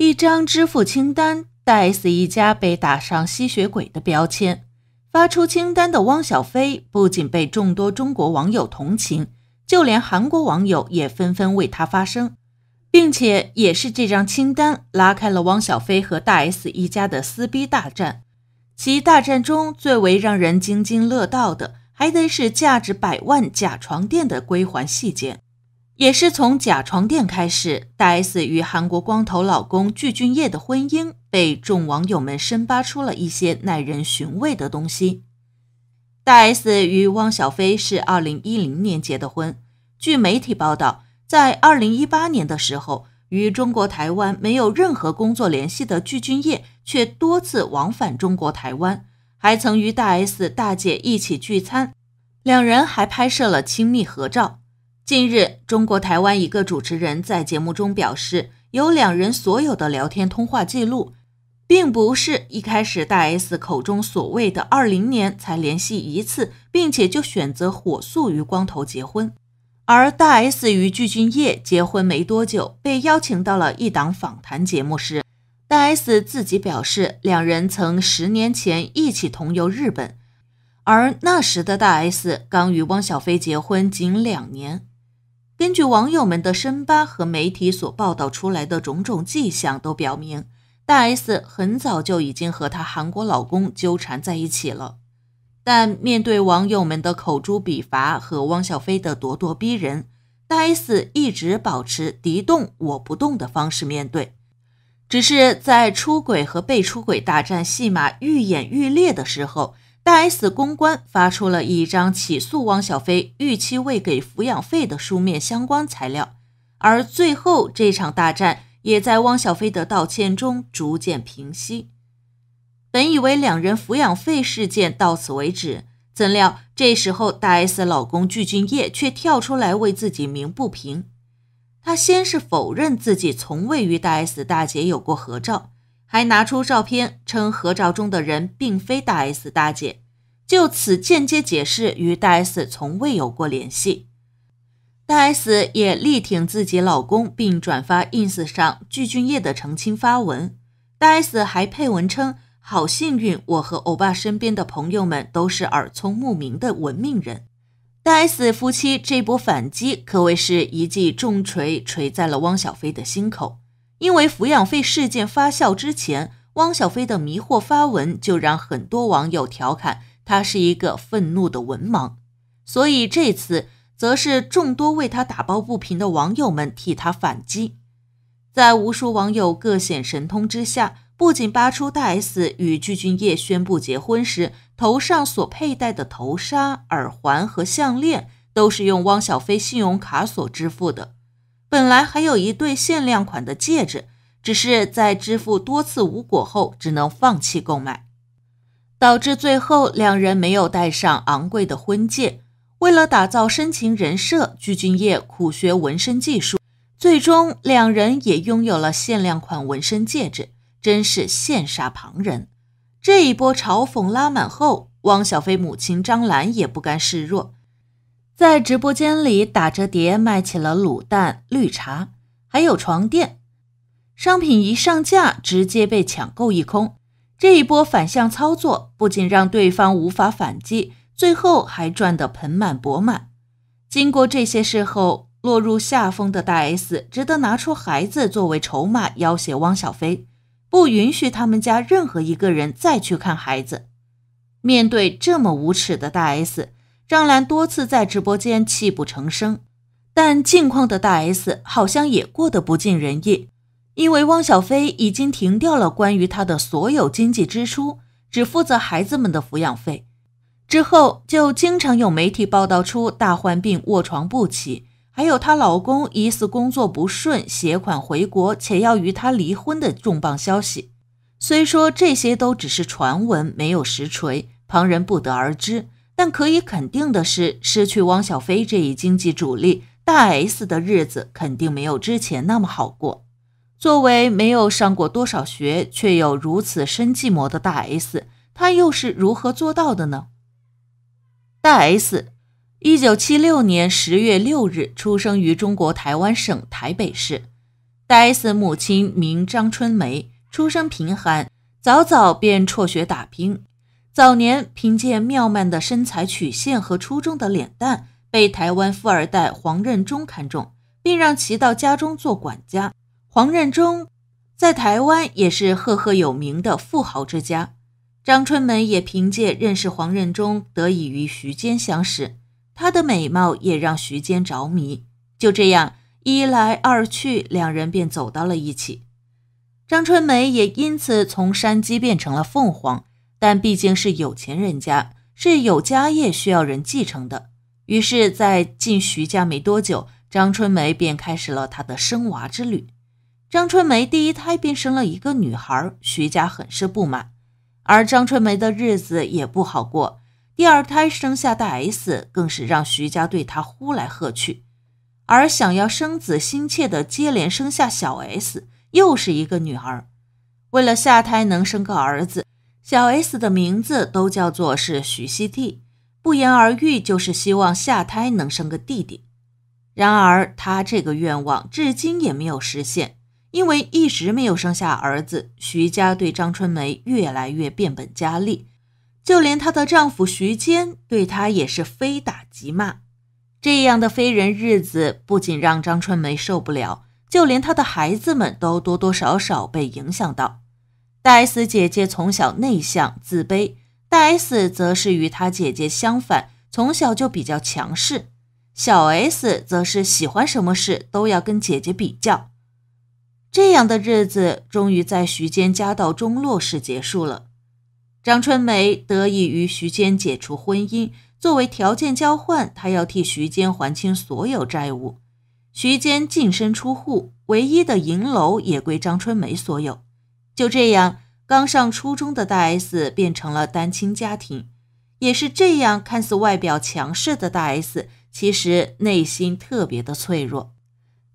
一张支付清单，大 S 一家被打上吸血鬼的标签。发出清单的汪小菲不仅被众多中国网友同情，就连韩国网友也纷纷为他发声，并且也是这张清单拉开了汪小菲和大 S 一家的撕逼大战。其大战中最为让人津津乐道的，还得是价值百万假床垫的归还细节。也是从假床垫开始，大 S 与韩国光头老公具俊晔的婚姻被众网友们深扒出了一些耐人寻味的东西。大 S 与汪小菲是二零一零年结的婚，据媒体报道，在二零一八年的时候，与中国台湾没有任何工作联系的具俊晔却多次往返中国台湾，还曾与大 S 大姐一起聚餐，两人还拍摄了亲密合照。近日，中国台湾一个主持人在节目中表示，有两人所有的聊天通话记录，并不是一开始大 S 口中所谓的二零年才联系一次，并且就选择火速与光头结婚。而大 S 与具俊晔结婚没多久，被邀请到了一档访谈节目时，大 S 自己表示，两人曾十年前一起同游日本，而那时的大 S 刚与汪小菲结婚仅两年。根据网友们的深扒和媒体所报道出来的种种迹象，都表明大 S 很早就已经和她韩国老公纠缠在一起了。但面对网友们的口诛笔伐和汪小菲的咄咄逼人，大 S 一直保持敌动我不动的方式面对。只是在出轨和被出轨大战戏码愈演愈烈的时候。大 S 公关发出了一张起诉汪小菲逾期未给抚养费的书面相关材料，而最后这场大战也在汪小菲的道歉中逐渐平息。本以为两人抚养费事件到此为止，怎料这时候大 S 老公具俊晔却跳出来为自己鸣不平。他先是否认自己从未与大 S 大姐有过合照。还拿出照片称，合照中的人并非大 S 大姐，就此间接解释与大 S 从未有过联系。大 S 也力挺自己老公，并转发 ins 上具俊晔的澄清发文。大 S 还配文称：“好幸运，我和欧巴身边的朋友们都是耳聪目明的文明人。”大 S 夫妻这波反击可谓是一记重锤，锤在了汪小菲的心口。因为抚养费事件发酵之前，汪小菲的迷惑发文就让很多网友调侃他是一个愤怒的文盲，所以这次则是众多为他打抱不平的网友们替他反击。在无数网友各显神通之下，不仅扒出大 S 与具俊晔宣布结婚时头上所佩戴的头纱、耳环和项链都是用汪小菲信用卡所支付的。本来还有一对限量款的戒指，只是在支付多次无果后，只能放弃购买，导致最后两人没有戴上昂贵的婚戒。为了打造深情人设，鞠婧祎苦学纹身技术，最终两人也拥有了限量款纹身戒指，真是羡煞旁人。这一波嘲讽拉满后，汪小菲母亲张兰也不甘示弱。在直播间里打着碟卖起了卤蛋、绿茶，还有床垫。商品一上架，直接被抢购一空。这一波反向操作不仅让对方无法反击，最后还赚得盆满钵满。经过这些事后，落入下风的大 S 只得拿出孩子作为筹码要挟汪小菲，不允许他们家任何一个人再去看孩子。面对这么无耻的大 S。张兰多次在直播间泣不成声，但近况的大 S 好像也过得不尽人意，因为汪小菲已经停掉了关于她的所有经济支出，只负责孩子们的抚养费。之后就经常有媒体报道出大患病卧床不起，还有她老公疑似工作不顺携款回国且要与她离婚的重磅消息。虽说这些都只是传闻，没有实锤，旁人不得而知。但可以肯定的是，失去汪小菲这一经济主力，大 S 的日子肯定没有之前那么好过。作为没有上过多少学，却又如此深计谋的大 S，他又是如何做到的呢？大 S，一九七六年十月六日出生于中国台湾省台北市。大 S 母亲名张春梅，出身贫寒，早早便辍学打拼。早年凭借妙曼的身材曲线和出众的脸蛋，被台湾富二代黄任中看中，并让其到家中做管家。黄任中在台湾也是赫赫有名的富豪之家。张春梅也凭借认识黄任中，得以与徐坚相识。她的美貌也让徐坚着迷。就这样一来二去，两人便走到了一起。张春梅也因此从山鸡变成了凤凰。但毕竟是有钱人家，是有家业需要人继承的。于是，在进徐家没多久，张春梅便开始了她的生娃之旅。张春梅第一胎便生了一个女孩，徐家很是不满，而张春梅的日子也不好过。第二胎生下大 S 更是让徐家对她呼来喝去，而想要生子心切的，接连生下小 S，又是一个女儿。为了下胎能生个儿子。小 S 的名字都叫做是徐熙娣，不言而喻，就是希望下胎能生个弟弟。然而，她这个愿望至今也没有实现，因为一直没有生下儿子，徐家对张春梅越来越变本加厉，就连她的丈夫徐坚对她也是非打即骂。这样的非人日子，不仅让张春梅受不了，就连她的孩子们都多多少少被影响到。大 S 姐姐从小内向自卑，大 S 则是与她姐姐相反，从小就比较强势。小 S 则是喜欢什么事都要跟姐姐比较。这样的日子终于在徐坚家道中落时结束了。张春梅得以与徐坚解除婚姻，作为条件交换，她要替徐坚还清所有债务。徐坚净身出户，唯一的银楼也归张春梅所有。就这样，刚上初中的大 S 变成了单亲家庭。也是这样，看似外表强势的大 S，其实内心特别的脆弱。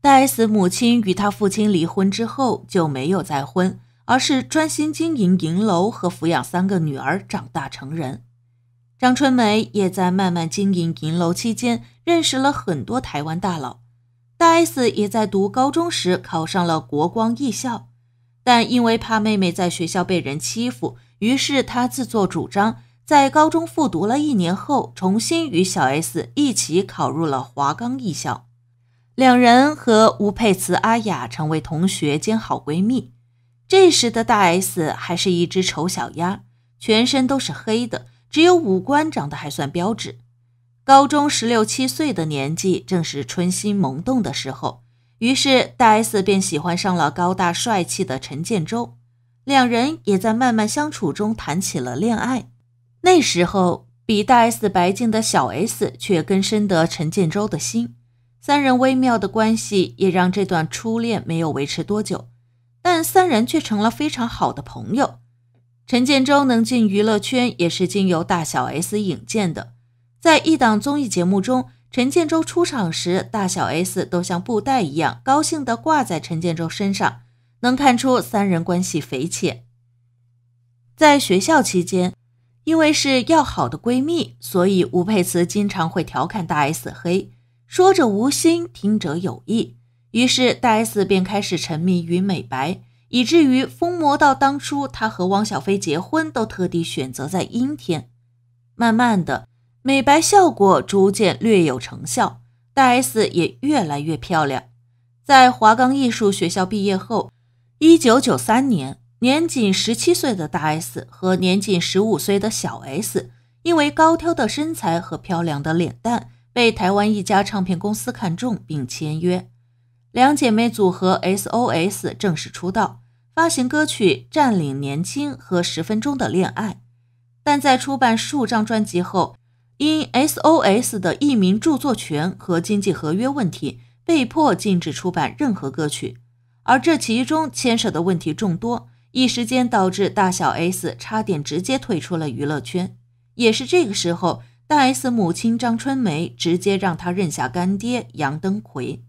大 S 母亲与她父亲离婚之后就没有再婚，而是专心经营银楼和抚养三个女儿长大成人。张春梅也在慢慢经营银楼期间，认识了很多台湾大佬。大 S 也在读高中时考上了国光艺校。但因为怕妹妹在学校被人欺负，于是她自作主张，在高中复读了一年后，重新与小 S 一起考入了华冈艺校。两人和吴佩慈、阿雅成为同学兼好闺蜜。这时的大 S 还是一只丑小鸭，全身都是黑的，只有五官长得还算标致。高中十六七岁的年纪，正是春心萌动的时候。于是，大 S 便喜欢上了高大帅气的陈建州，两人也在慢慢相处中谈起了恋爱。那时候，比大 S 白净的小 S 却更深得陈建州的心，三人微妙的关系也让这段初恋没有维持多久，但三人却成了非常好的朋友。陈建州能进娱乐圈也是经由大小 S 引荐的，在一档综艺节目中。陈建州出场时，大小 S 都像布袋一样高兴地挂在陈建州身上，能看出三人关系匪浅。在学校期间，因为是要好的闺蜜，所以吴佩慈经常会调侃大 S 黑，说者无心，听者有意。于是大 S 便开始沉迷于美白，以至于疯魔到当初她和汪小菲结婚都特地选择在阴天。慢慢的。美白效果逐渐略有成效，大 S 也越来越漂亮。在华冈艺术学校毕业后，一九九三年，年仅十七岁的大 S 和年仅十五岁的小 S，因为高挑的身材和漂亮的脸蛋，被台湾一家唱片公司看中并签约。两姐妹组合 SOS 正式出道，发行歌曲《占领年轻》和《十分钟的恋爱》。但在出版数张专辑后，因 SOS 的一名著作权和经济合约问题，被迫禁止出版任何歌曲，而这其中牵涉的问题众多，一时间导致大小 S 差点直接退出了娱乐圈。也是这个时候，大 S 母亲张春梅直接让他认下干爹杨登魁，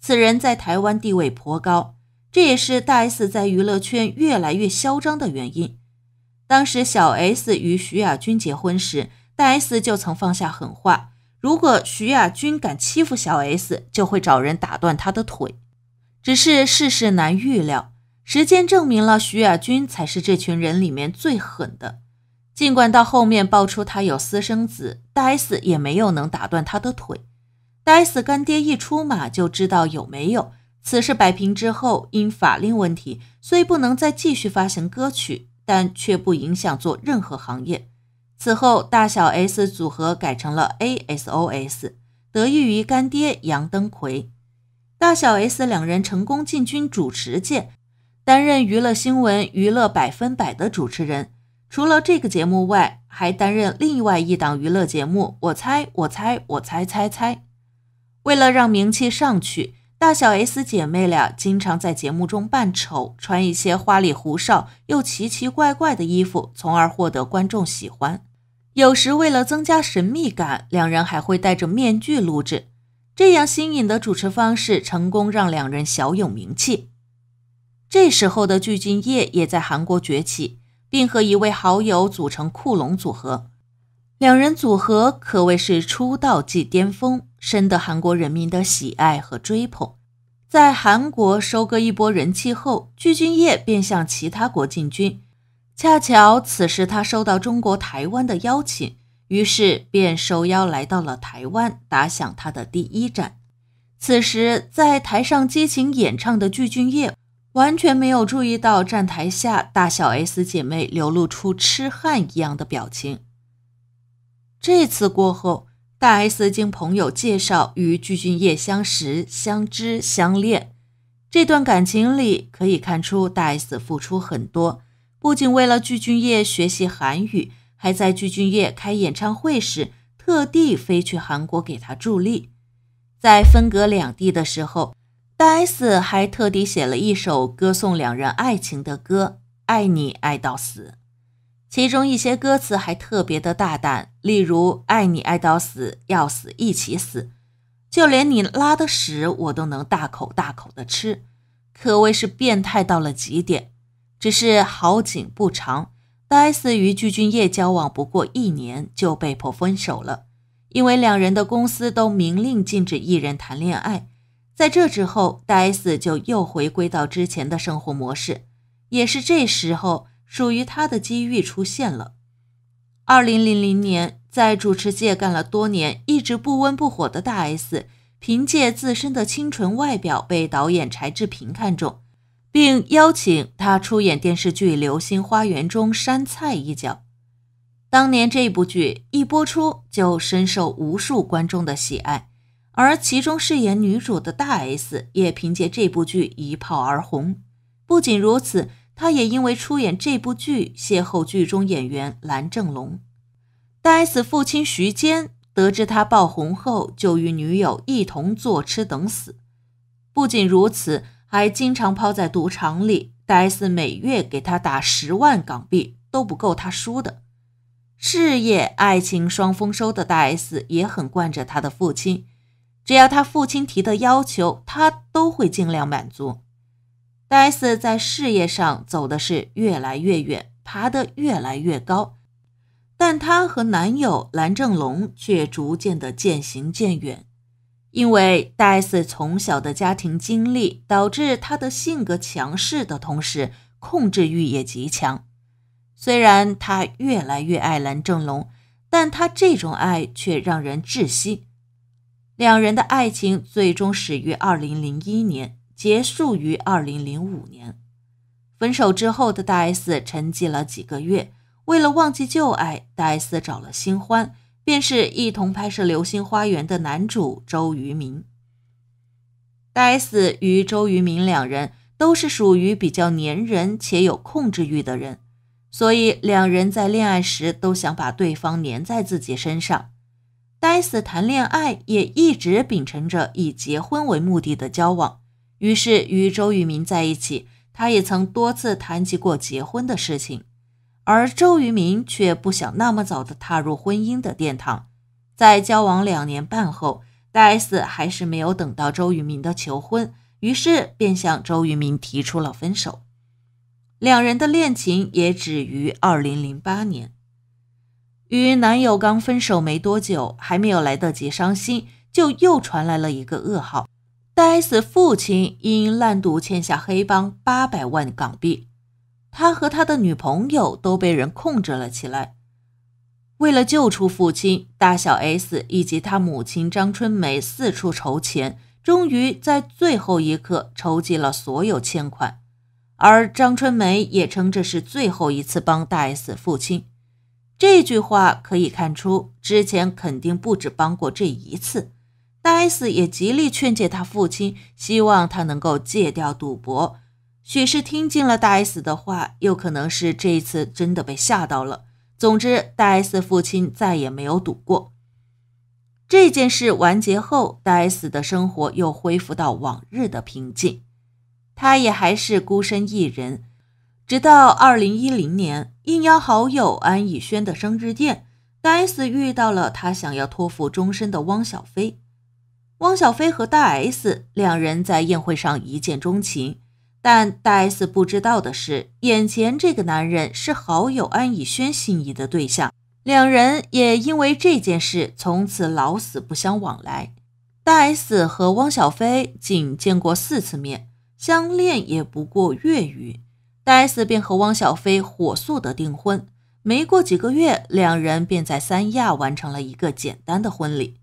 此人在台湾地位颇高，这也是大 S 在娱乐圈越来越嚣张的原因。当时小 S 与徐亚军结婚时。呆 S 就曾放下狠话，如果徐亚军敢欺负小 S，就会找人打断他的腿。只是世事难预料，时间证明了徐亚军才是这群人里面最狠的。尽管到后面爆出他有私生子，戴 S 也没有能打断他的腿。戴 S 干爹一出马就知道有没有此事摆平之后，因法令问题，虽不能再继续发行歌曲，但却不影响做任何行业。此后，大小 S 组合改成了 ASOS，得益于干爹杨登魁。大小 S 两人成功进军主持界，担任娱乐新闻《娱乐百分百》的主持人。除了这个节目外，还担任另外一档娱乐节目《我猜我猜我猜猜猜》。为了让名气上去。大小 S 姐妹俩经常在节目中扮丑，穿一些花里胡哨又奇奇怪怪的衣服，从而获得观众喜欢。有时为了增加神秘感，两人还会戴着面具录制。这样新颖的主持方式成功让两人小有名气。这时候的具俊晔也在韩国崛起，并和一位好友组成酷龙组合。两人组合可谓是出道即巅峰，深得韩国人民的喜爱和追捧。在韩国收割一波人气后，具俊晔便向其他国进军。恰巧此时他收到中国台湾的邀请，于是便受邀来到了台湾，打响他的第一战。此时在台上激情演唱的具俊晔，完全没有注意到站台下大小 S 姐妹流露出痴汉一样的表情。这次过后，大 S 经朋友介绍与具俊晔相识、相知、相恋。这段感情里可以看出，大 S 付出很多，不仅为了具俊晔学习韩语，还在具俊晔开演唱会时特地飞去韩国给他助力。在分隔两地的时候，大 S 还特地写了一首歌颂两人爱情的歌，《爱你爱到死》。其中一些歌词还特别的大胆，例如“爱你爱到死，要死一起死”，就连你拉的屎我都能大口大口的吃，可谓是变态到了极点。只是好景不长，戴斯与具俊晔交往不过一年就被迫分手了，因为两人的公司都明令禁止艺人谈恋爱。在这之后，戴斯就又回归到之前的生活模式，也是这时候。属于他的机遇出现了。二零零零年，在主持界干了多年、一直不温不火的大 S，凭借自身的清纯外表被导演柴智屏看中，并邀请他出演电视剧《流星花园》中杉菜一角。当年这部剧一播出就深受无数观众的喜爱，而其中饰演女主的大 S 也凭借这部剧一炮而红。不仅如此。他也因为出演这部剧邂逅剧中演员蓝正龙，大 S 父亲徐坚得知他爆红后，就与女友一同坐吃等死。不仅如此，还经常泡在赌场里。大 S 每月给他打十万港币都不够他输的。事业爱情双丰收的大 S 也很惯着他的父亲，只要他父亲提的要求，他都会尽量满足。戴斯在事业上走的是越来越远，爬得越来越高，但她和男友蓝正龙却逐渐的渐行渐远。因为戴斯从小的家庭经历导致她的性格强势的同时，控制欲也极强。虽然她越来越爱蓝正龙，但她这种爱却让人窒息。两人的爱情最终始于2001年。结束于二零零五年，分手之后的大 S 沉寂了几个月，为了忘记旧爱，大 S 找了新欢，便是一同拍摄《流星花园》的男主周渝民。大 S 与周渝民两人都是属于比较粘人且有控制欲的人，所以两人在恋爱时都想把对方粘在自己身上。大 S 谈恋爱也一直秉承着以结婚为目的的交往。于是与周渝民在一起，他也曾多次谈及过结婚的事情，而周渝民却不想那么早的踏入婚姻的殿堂。在交往两年半后，戴斯还是没有等到周渝民的求婚，于是便向周渝民提出了分手。两人的恋情也止于2008年。与男友刚分手没多久，还没有来得及伤心，就又传来了一个噩耗。大 s 父亲因烂赌欠下黑帮八百万港币，他和他的女朋友都被人控制了起来。为了救出父亲，大小 S 以及他母亲张春梅四处筹钱，终于在最后一刻筹集了所有欠款。而张春梅也称这是最后一次帮大 S 父亲。这句话可以看出，之前肯定不止帮过这一次。戴斯也极力劝诫他父亲，希望他能够戒掉赌博。许是听进了戴斯的话，又可能是这一次真的被吓到了。总之，戴斯父亲再也没有赌过。这件事完结后，戴斯的生活又恢复到往日的平静。他也还是孤身一人。直到二零一零年，应邀好友安以轩的生日宴，戴斯遇到了他想要托付终身的汪小菲。汪小菲和大 S 两人在宴会上一见钟情，但大 S 不知道的是，眼前这个男人是好友安以轩心仪的对象。两人也因为这件事从此老死不相往来。大 S 和汪小菲仅见过四次面，相恋也不过月余，大 S 便和汪小菲火速的订婚。没过几个月，两人便在三亚完成了一个简单的婚礼。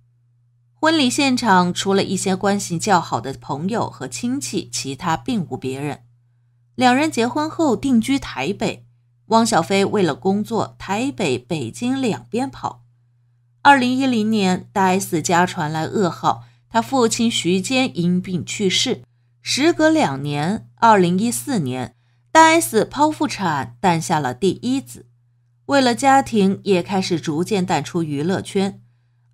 婚礼现场除了一些关系较好的朋友和亲戚，其他并无别人。两人结婚后定居台北，汪小菲为了工作，台北、北京两边跑。二零一零年，大 S 家传来噩耗，他父亲徐坚因病去世。时隔两年，二零一四年，大 S 剖腹产诞下了第一子，为了家庭，也开始逐渐淡出娱乐圈。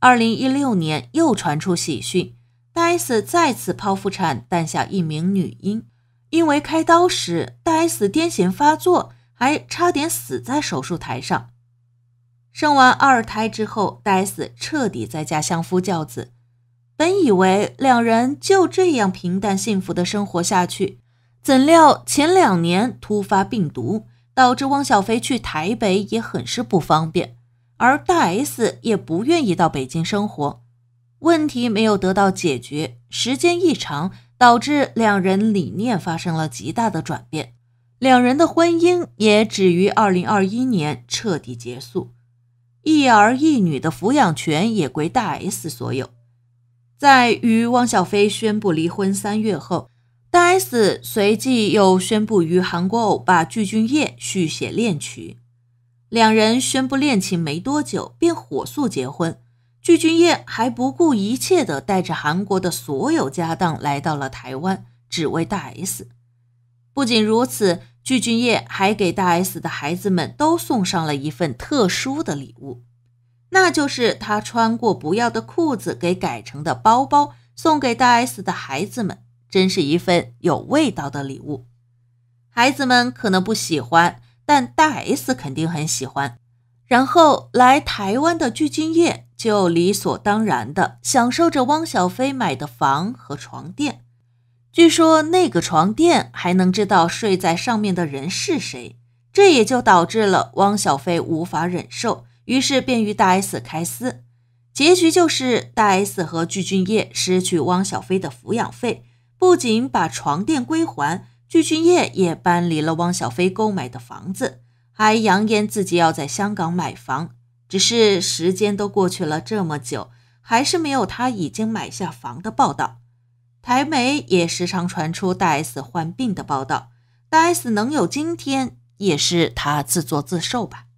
二零一六年又传出喜讯，戴斯再次剖腹产诞下一名女婴。因为开刀时戴斯癫痫发作，还差点死在手术台上。生完二胎之后，戴斯彻底在家相夫教子。本以为两人就这样平淡幸福的生活下去，怎料前两年突发病毒，导致汪小菲去台北也很是不方便。而大 S 也不愿意到北京生活，问题没有得到解决，时间一长，导致两人理念发生了极大的转变，两人的婚姻也止于2021年彻底结束，一儿一女的抚养权也归大 S 所有。在与汪小菲宣布离婚三月后，大 S 随即又宣布与韩国欧巴具俊晔续写恋曲。两人宣布恋情没多久，便火速结婚。具俊晔还不顾一切地带着韩国的所有家当来到了台湾，只为大 S。不仅如此，具俊晔还给大 S 的孩子们都送上了一份特殊的礼物，那就是他穿过不要的裤子给改成的包包，送给大 S 的孩子们，真是一份有味道的礼物。孩子们可能不喜欢。但大 S 肯定很喜欢，然后来台湾的具俊晔就理所当然的享受着汪小菲买的房和床垫。据说那个床垫还能知道睡在上面的人是谁，这也就导致了汪小菲无法忍受，于是便与大 S 开撕。结局就是大 S 和具俊晔失去汪小菲的抚养费，不仅把床垫归还。具俊业也搬离了汪小菲购买的房子，还扬言自己要在香港买房。只是时间都过去了这么久，还是没有他已经买下房的报道。台媒也时常传出戴斯患病的报道，戴斯能有今天，也是他自作自受吧。